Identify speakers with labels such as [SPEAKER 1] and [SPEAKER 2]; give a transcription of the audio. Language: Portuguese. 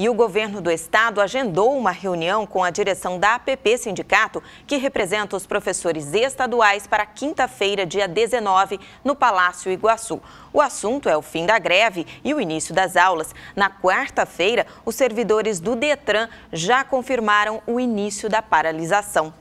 [SPEAKER 1] E o governo do estado agendou uma reunião com a direção da APP Sindicato, que representa os professores estaduais, para quinta-feira, dia 19, no Palácio Iguaçu. O assunto é o fim da greve e o início das aulas. Na quarta-feira, os servidores do Detran já confirmaram o início da paralisação.